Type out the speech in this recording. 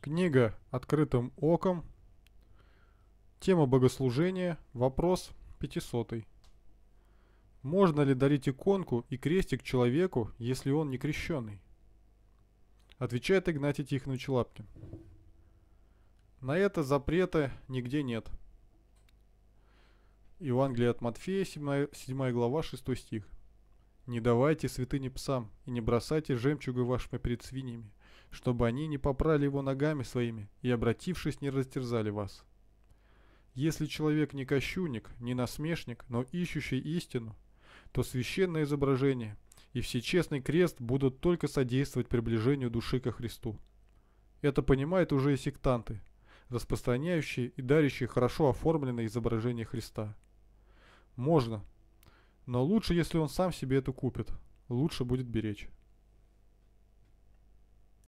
Книга «Открытым оком». Тема богослужения. Вопрос 500. Можно ли дарить иконку и крестик человеку, если он не крещенный? Отвечает Игнатий Тихонович Лапкин. На это запрета нигде нет. Евангелие от Матфея, 7, 7 глава, 6 стих. «Не давайте святыне псам, и не бросайте жемчугу вашими перед свиньями, чтобы они не попрали его ногами своими и, обратившись, не растерзали вас. Если человек не кощунник, не насмешник, но ищущий истину, то священное изображение и всечестный крест будут только содействовать приближению души ко Христу. Это понимают уже и сектанты, распространяющие и дарящие хорошо оформленное изображение Христа. Можно, но лучше, если он сам себе это купит, лучше будет беречь.